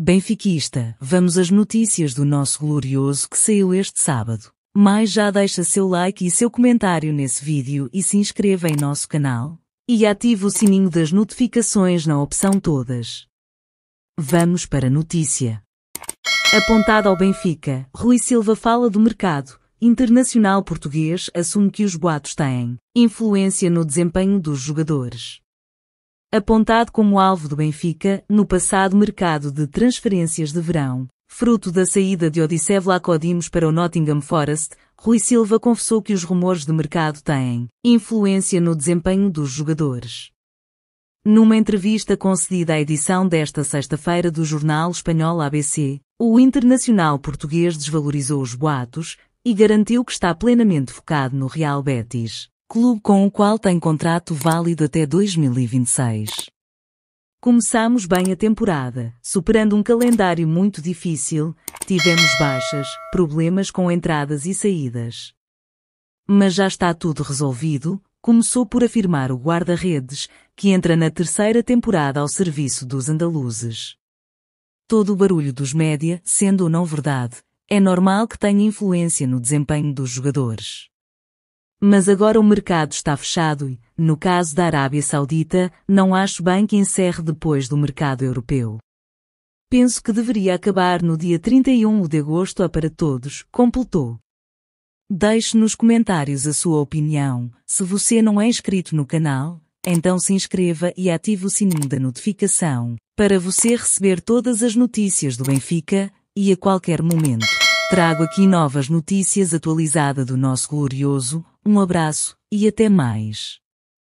Benfiquista, vamos às notícias do nosso glorioso que saiu este sábado. Mas já deixa seu like e seu comentário nesse vídeo e se inscreva em nosso canal. E ative o sininho das notificações na opção Todas. Vamos para a notícia. Apontado ao Benfica, Rui Silva fala do mercado. Internacional português assume que os boatos têm influência no desempenho dos jogadores apontado como alvo do Benfica no passado mercado de transferências de verão. Fruto da saída de Odissev Lacodimos para o Nottingham Forest, Rui Silva confessou que os rumores de mercado têm influência no desempenho dos jogadores. Numa entrevista concedida à edição desta sexta-feira do jornal espanhol ABC, o internacional português desvalorizou os boatos e garantiu que está plenamente focado no Real Betis clube com o qual tem contrato válido até 2026. Começamos bem a temporada, superando um calendário muito difícil, tivemos baixas, problemas com entradas e saídas. Mas já está tudo resolvido, começou por afirmar o guarda-redes, que entra na terceira temporada ao serviço dos andaluzes. Todo o barulho dos média, sendo ou não verdade, é normal que tenha influência no desempenho dos jogadores. Mas agora o mercado está fechado e, no caso da Arábia Saudita, não acho bem que encerre depois do mercado europeu. Penso que deveria acabar no dia 31 de agosto a é para todos, completou. Deixe nos comentários a sua opinião. Se você não é inscrito no canal, então se inscreva e ative o sininho da notificação para você receber todas as notícias do Benfica e a qualquer momento. Trago aqui novas notícias atualizadas do nosso glorioso um abraço e até mais.